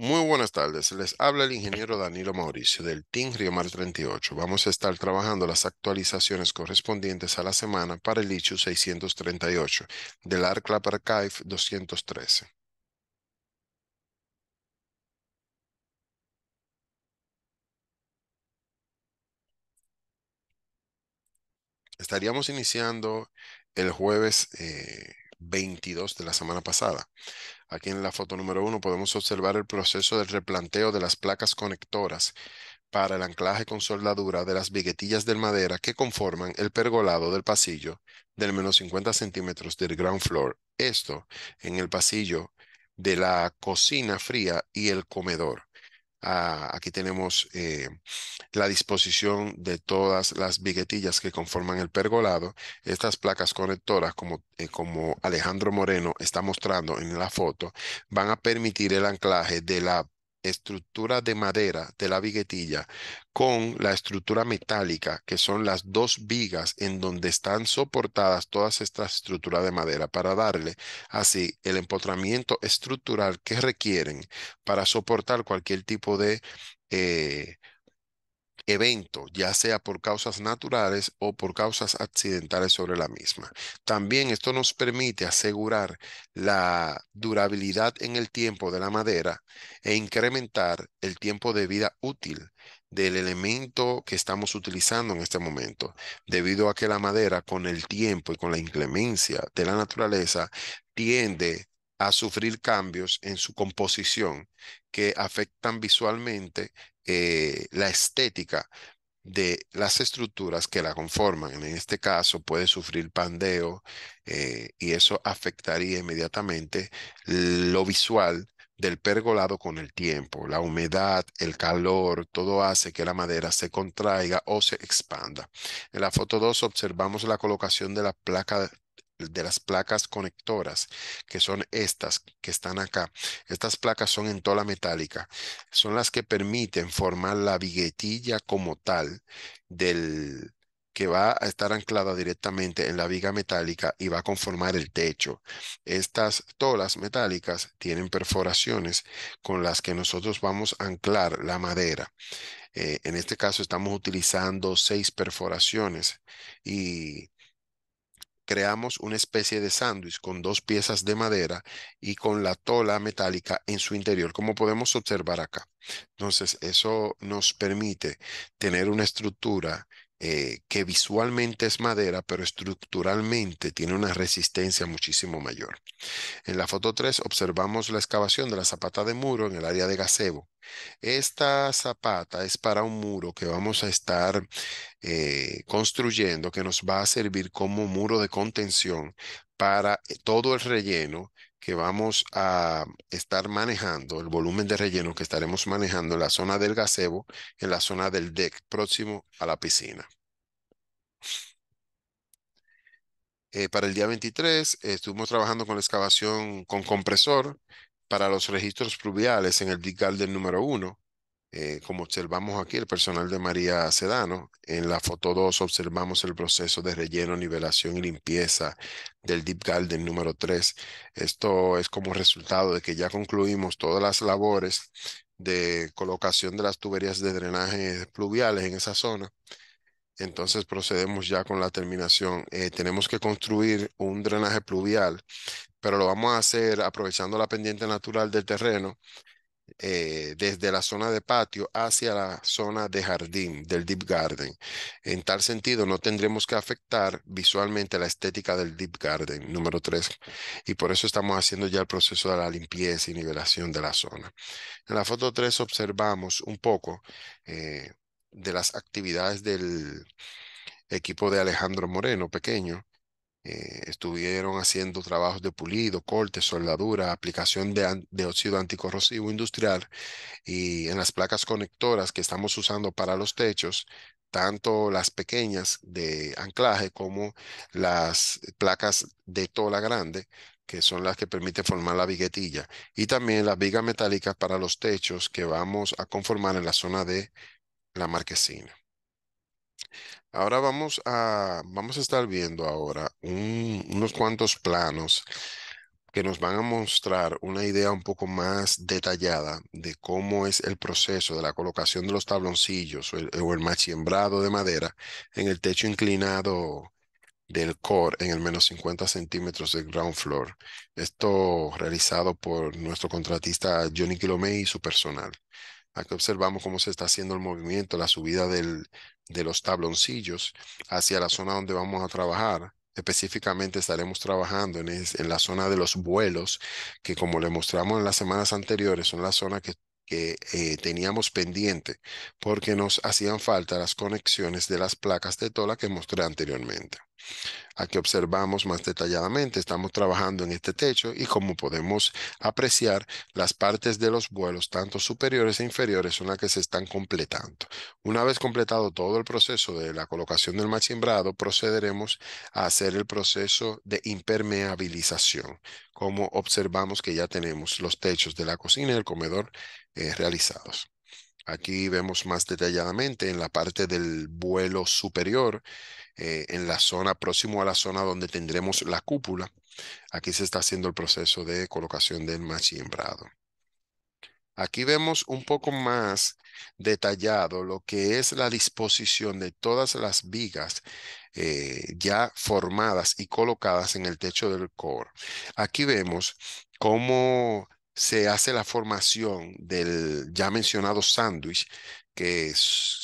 Muy buenas tardes, les habla el ingeniero Danilo Mauricio del Team Riomar 38. Vamos a estar trabajando las actualizaciones correspondientes a la semana para el ICHU 638 del ARCLAP Archive 213. Estaríamos iniciando el jueves 22 eh, de la semana pasada. Aquí en la foto número uno podemos observar el proceso del replanteo de las placas conectoras para el anclaje con soldadura de las viguetillas de madera que conforman el pergolado del pasillo del menos 50 centímetros del ground floor. Esto en el pasillo de la cocina fría y el comedor. Ah, aquí tenemos eh, la disposición de todas las viguetillas que conforman el pergolado. Estas placas conectoras, como, eh, como Alejandro Moreno está mostrando en la foto, van a permitir el anclaje de la estructura de madera de la viguetilla con la estructura metálica, que son las dos vigas en donde están soportadas todas estas estructuras de madera, para darle así el empotramiento estructural que requieren para soportar cualquier tipo de eh, evento, ya sea por causas naturales o por causas accidentales sobre la misma. También esto nos permite asegurar la durabilidad en el tiempo de la madera e incrementar el tiempo de vida útil del elemento que estamos utilizando en este momento, debido a que la madera con el tiempo y con la inclemencia de la naturaleza tiende a sufrir cambios en su composición que afectan visualmente eh, la estética de las estructuras que la conforman. En este caso puede sufrir pandeo eh, y eso afectaría inmediatamente lo visual del pergolado con el tiempo. La humedad, el calor, todo hace que la madera se contraiga o se expanda. En la foto 2 observamos la colocación de la placa de las placas conectoras, que son estas que están acá. Estas placas son en tola metálica. Son las que permiten formar la viguetilla como tal del que va a estar anclada directamente en la viga metálica y va a conformar el techo. Estas tolas metálicas tienen perforaciones con las que nosotros vamos a anclar la madera. Eh, en este caso estamos utilizando seis perforaciones y creamos una especie de sándwich con dos piezas de madera y con la tola metálica en su interior, como podemos observar acá. Entonces, eso nos permite tener una estructura eh, que visualmente es madera, pero estructuralmente tiene una resistencia muchísimo mayor. En la foto 3 observamos la excavación de la zapata de muro en el área de gazebo. Esta zapata es para un muro que vamos a estar eh, construyendo que nos va a servir como muro de contención para eh, todo el relleno que vamos a estar manejando, el volumen de relleno que estaremos manejando en la zona del gazebo, en la zona del deck próximo a la piscina. Eh, para el día 23 estuvimos trabajando con la excavación con compresor, para los registros pluviales en el DICAL del número 1. Eh, como observamos aquí, el personal de María Sedano, en la foto 2 observamos el proceso de relleno, nivelación y limpieza del Deep del número 3. Esto es como resultado de que ya concluimos todas las labores de colocación de las tuberías de drenaje pluviales en esa zona. Entonces procedemos ya con la terminación. Eh, tenemos que construir un drenaje pluvial pero lo vamos a hacer aprovechando la pendiente natural del terreno, eh, desde la zona de patio hacia la zona de jardín, del deep garden. En tal sentido, no tendremos que afectar visualmente la estética del deep garden, número 3. Y por eso estamos haciendo ya el proceso de la limpieza y nivelación de la zona. En la foto 3 observamos un poco eh, de las actividades del equipo de Alejandro Moreno, pequeño, eh, estuvieron haciendo trabajos de pulido, corte, soldadura, aplicación de, de, óxido anticorrosivo industrial y en las placas conectoras que estamos usando para los techos, tanto las pequeñas de anclaje como las placas de tola grande, que son las que permiten formar la viguetilla, y también las vigas metálicas para los techos que vamos a conformar en la zona de la marquesina. Ahora vamos a, vamos a estar viendo ahora unos cuantos planos que nos van a mostrar una idea un poco más detallada de cómo es el proceso de la colocación de los tabloncillos o el, o machiembrado de madera en el techo inclinado del core en el menos 50 centímetros del ground floor. Esto realizado por nuestro contratista Johnny Quilomé y su personal. Aquí observamos cómo se está haciendo el movimiento, la subida del, de los tabloncillos hacia la zona donde vamos a trabajar. Específicamente estaremos trabajando en, en la zona de los vuelos, que como le mostramos en las semanas anteriores, son la zona que eh, teníamos pendiente porque nos hacían falta las conexiones de las placas de tola que mostré anteriormente. Aquí observamos más detalladamente, estamos trabajando en este techo y como podemos apreciar, las partes de los vuelos, tanto superiores e inferiores, son las que se están completando. Una vez completado todo el proceso de la colocación del machimbrado, procederemos a hacer el proceso de impermeabilización, como observamos que ya tenemos los techos de la cocina y el comedor eh, realizados. Aquí vemos más detalladamente en la parte del vuelo superior eh, en la zona próximo a la zona donde tendremos la cúpula. Aquí se está haciendo el proceso de colocación del machimbrado. Aquí vemos un poco más detallado lo que es la disposición de todas las vigas eh, ya formadas y colocadas en el techo del core. Aquí vemos cómo se hace la formación del ya mencionado sándwich, que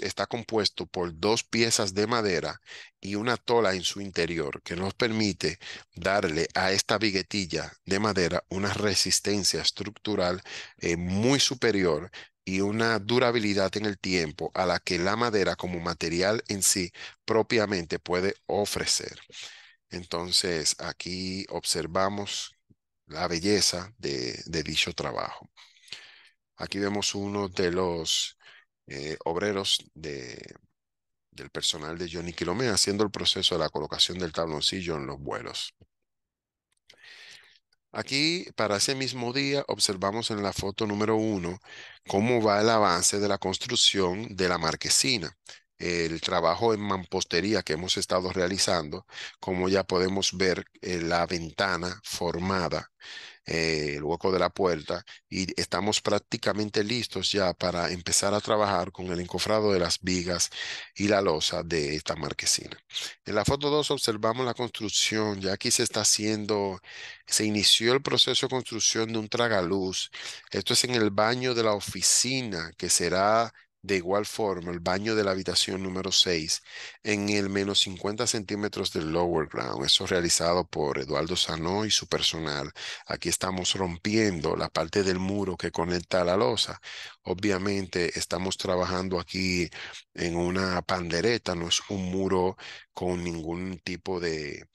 está compuesto por dos piezas de madera y una tola en su interior, que nos permite darle a esta viguetilla de madera una resistencia estructural eh, muy superior y una durabilidad en el tiempo a la que la madera como material en sí propiamente puede ofrecer. Entonces aquí observamos la belleza de, dicho trabajo. Aquí vemos uno de los eh, obreros del personal de Johnny Quilomé haciendo el proceso de la colocación del tabloncillo en los vuelos. Aquí, para ese mismo día, observamos en la foto número uno cómo va el avance de la construcción de la marquesina el trabajo en mampostería que hemos estado realizando, como ya podemos ver eh, la ventana formada, eh, el hueco de la puerta, y estamos prácticamente listos ya para empezar a trabajar con el encofrado de las vigas y la losa de esta marquesina. En la foto 2 observamos la construcción, ya aquí se está haciendo, se inició el proceso de construcción de un tragaluz. Esto es en el baño de la oficina que será de igual forma, el baño de la habitación número 6 en el menos 50 centímetros del lower ground. Eso realizado por Eduardo Sanó y su personal. Aquí estamos rompiendo la parte del muro que conecta a la losa. Obviamente estamos trabajando aquí en una pandereta, no es un muro con ningún tipo de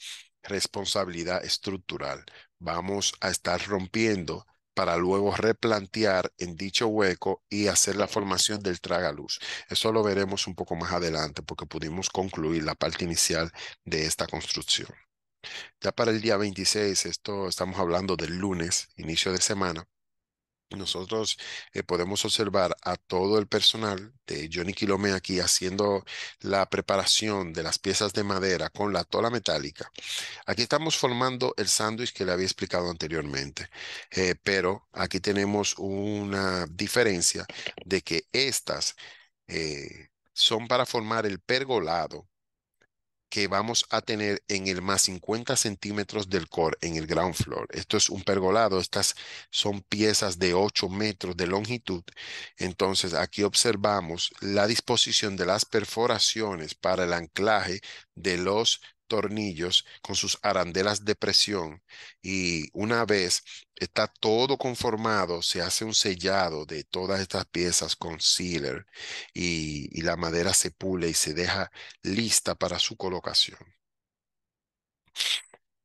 responsabilidad estructural. Vamos a estar rompiendo para luego replantear en dicho hueco y hacer la formación del tragaluz. Eso lo veremos un poco más adelante porque pudimos concluir la parte inicial de esta construcción. Ya para el día 26, esto estamos hablando del lunes, inicio de semana, nosotros eh, podemos observar a todo el personal de Johnny Quilome aquí haciendo la preparación de las piezas de madera con la tola metálica. Aquí estamos formando el sándwich que le había explicado anteriormente, eh, pero aquí tenemos una diferencia de que estas eh, son para formar el pergolado que vamos a tener en el más 50 centímetros del core, en el ground floor. Esto es un pergolado, estas son piezas de 8 metros de longitud. Entonces aquí observamos la disposición de las perforaciones para el anclaje de los tornillos con sus arandelas de presión y una vez está todo conformado, se hace un sellado de todas estas piezas con sealer y, la madera se pule y se deja lista para su colocación.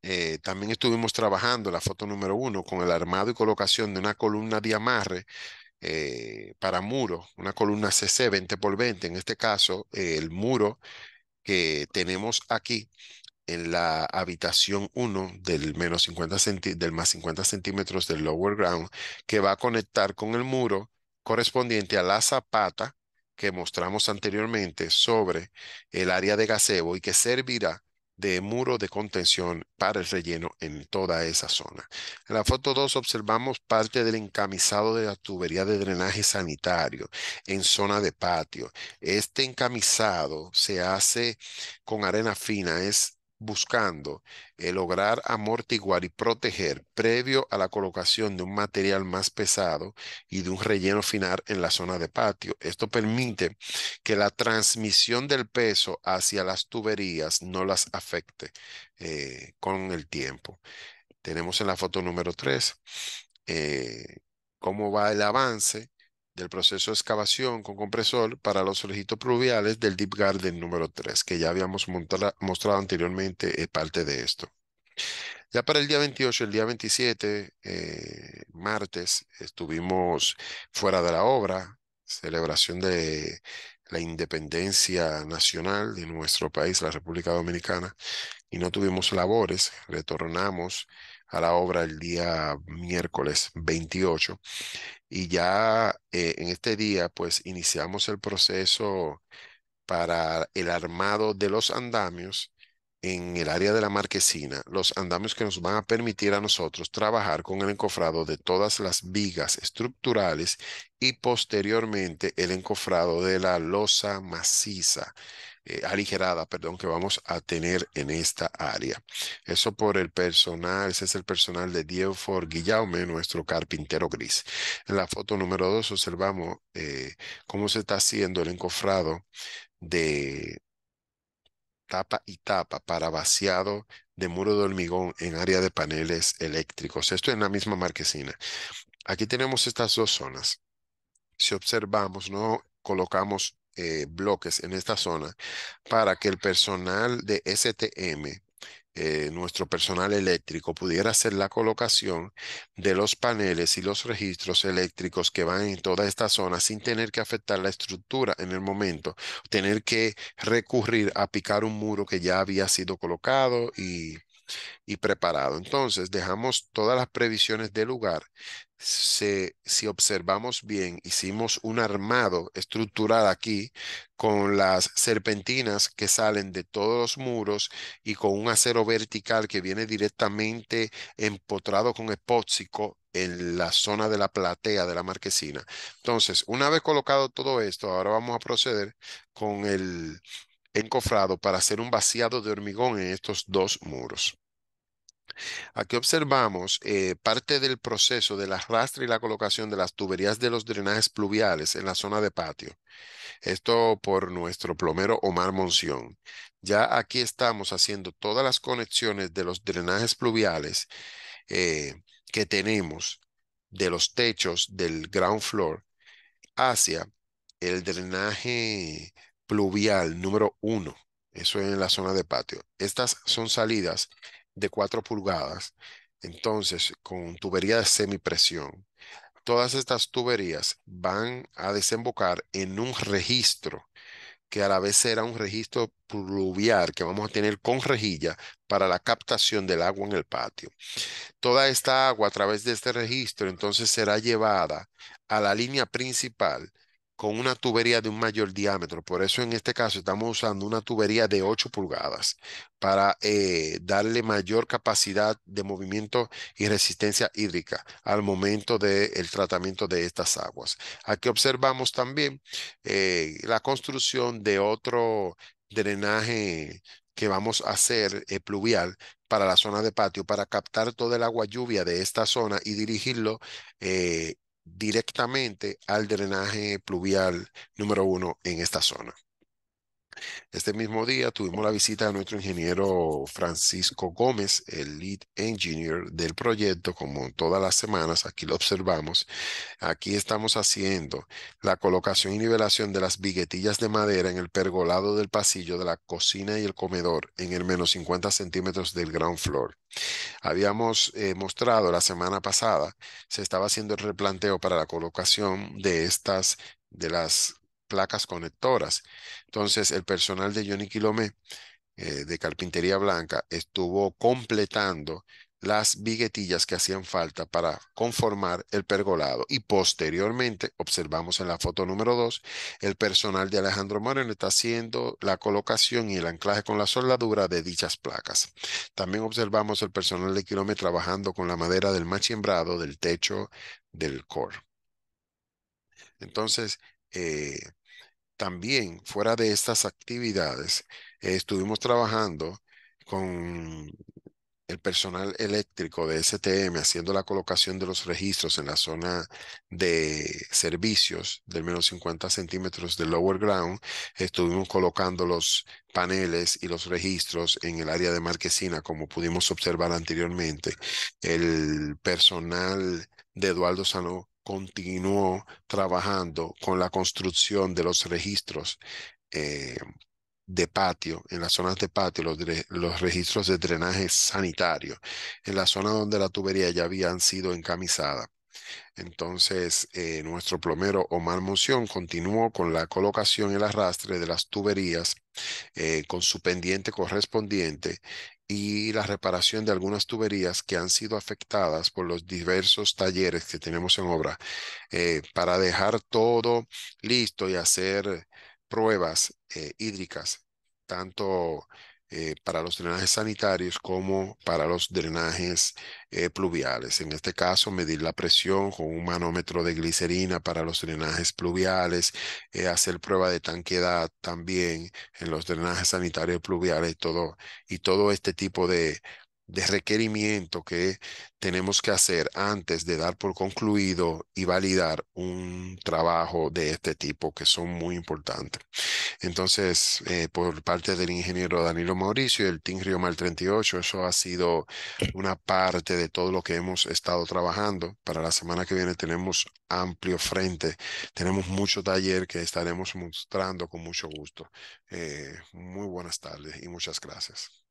Eh, también estuvimos trabajando la foto número uno con el armado y colocación de una columna de amarre eh, para muro, una columna CC 20 por 20. En este caso, eh, el muro que tenemos aquí en la habitación 1 del menos 50 del más 50 centímetros del lower ground que va a conectar con el muro correspondiente a la zapata que mostramos anteriormente sobre el área de gazebo y que servirá de muro de contención para el relleno en toda esa zona. En la foto 2 observamos parte del encamisado de la tubería de drenaje sanitario en zona de patio. Este encamisado se hace con arena fina, es buscando lograr amortiguar y proteger previo a la colocación de un material más pesado y de un relleno final en la zona de patio. Esto permite que la transmisión del peso hacia las tuberías no las afecte eh, con el tiempo. Tenemos en la foto número 3 eh, cómo va el avance del proceso de excavación con compresor para los orejitos pluviales del Deep Garden número 3, que ya habíamos mostrado anteriormente eh, parte de esto. Ya para el día 28, el día 27, eh, martes, estuvimos fuera de la obra, celebración de la independencia nacional de nuestro país, la República Dominicana, y no tuvimos labores, retornamos a la obra el día miércoles 28 y ya eh, en este día pues iniciamos el proceso para el armado de los andamios en el área de la marquesina, los andamios que nos van a permitir a nosotros trabajar con el encofrado de todas las vigas estructurales y posteriormente el encofrado de la losa maciza. Eh, aligerada, perdón, que vamos a tener en esta área. Eso por el personal, ese es el personal de Diego Guillaume, nuestro carpintero gris. En la foto número dos observamos eh, cómo se está haciendo el encofrado de tapa y tapa para vaciado de muro de hormigón en área de paneles eléctricos. Esto en la misma marquesina. Aquí tenemos estas dos zonas. Si observamos, no colocamos eh, bloques en esta zona para que el personal de STM, eh, nuestro personal eléctrico, pudiera hacer la colocación de los paneles y los registros eléctricos que van en toda esta zona sin tener que afectar la estructura en el momento, tener que recurrir a picar un muro que ya había sido colocado y y preparado. Entonces, dejamos todas las previsiones del lugar si observamos bien, hicimos un armado estructural aquí con las serpentinas que salen de todos los muros y con un acero vertical que viene directamente empotrado con epóxico en la zona de la platea de la marquesina. Entonces, una vez colocado todo esto, ahora vamos a proceder con el encofrado para hacer un vaciado de hormigón en estos dos muros. Aquí observamos eh, parte del proceso de la arrastre y la colocación de las tuberías de los drenajes pluviales en la zona de patio. Esto por nuestro plomero Omar Monción. Ya aquí estamos haciendo todas las conexiones de los drenajes pluviales eh, que tenemos de los techos del ground floor hacia el drenaje pluvial número uno. Eso es en la zona de patio. Estas son salidas de 4 pulgadas, entonces con tubería de semipresión, todas estas tuberías van a desembocar en un registro que a la vez será un registro pluvial que vamos a tener con rejilla para la captación del agua en el patio. Toda esta agua a través de este registro entonces será llevada a la línea principal con una tubería de un mayor diámetro. Por eso en este caso estamos usando una tubería de 8 pulgadas para eh, darle mayor capacidad de movimiento y resistencia hídrica al momento del el tratamiento de estas aguas. Aquí observamos también eh, la construcción de otro drenaje que vamos a hacer eh, pluvial para la zona de patio para captar toda el agua lluvia de esta zona y dirigirlo directamente al drenaje pluvial número uno en esta zona. Este mismo día tuvimos la visita de nuestro ingeniero Francisco Gómez, el lead engineer del proyecto, como todas las semanas, aquí lo observamos. Aquí estamos haciendo la colocación y nivelación de las viguetillas de madera en el pergolado del pasillo de la cocina y el comedor en el menos 50 centímetros del ground floor. Habíamos eh, mostrado la semana pasada, se estaba haciendo el replanteo para la colocación de estas de las placas conectoras. Entonces, el personal de Johnny Quilomé eh, de Carpintería Blanca estuvo completando las viguetillas que hacían falta para conformar el pergolado y posteriormente observamos en la foto número 2 el personal de Alejandro Moreno está haciendo la colocación y el anclaje con la soldadura de dichas placas. También observamos el personal de Quilomé trabajando con la madera del machimbrado del techo del core. Entonces, eh, también fuera de estas actividades, estuvimos trabajando con el personal eléctrico de STM haciendo la colocación de los registros en la zona de servicios del menos 50 centímetros de lower ground, estuvimos colocando los paneles y los registros en el área de marquesina, como pudimos observar anteriormente. El personal de Eduardo Sano continuó trabajando con la construcción de los registros eh, de patio, en las zonas de patio, los, los, registros de drenaje sanitario, en la zona donde la tubería ya había sido encamisada. Entonces, eh, nuestro plomero Omar Monción continuó con la colocación y el arrastre de las tuberías eh, con su pendiente correspondiente y la reparación de algunas tuberías que han sido afectadas por los diversos talleres que tenemos en obra eh, para dejar todo listo y hacer pruebas hídricas, tanto eh, para los drenajes sanitarios como para los drenajes eh, pluviales. En este caso, medir la presión con un manómetro de glicerina para los drenajes pluviales, eh, hacer prueba de tanquedad también en los drenajes sanitarios pluviales todo, y todo este tipo de de requerimiento que tenemos que hacer antes de dar por concluido y validar un trabajo de este tipo que son muy importantes. Entonces, eh, por parte del ingeniero Danilo Mauricio y el Team Río Mal 38, eso ha sido eh. una parte de todo lo que hemos estado trabajando. Para la semana que viene tenemos amplio frente, tenemos mucho taller que estaremos mostrando con mucho gusto. Eh, muy buenas tardes y muchas gracias.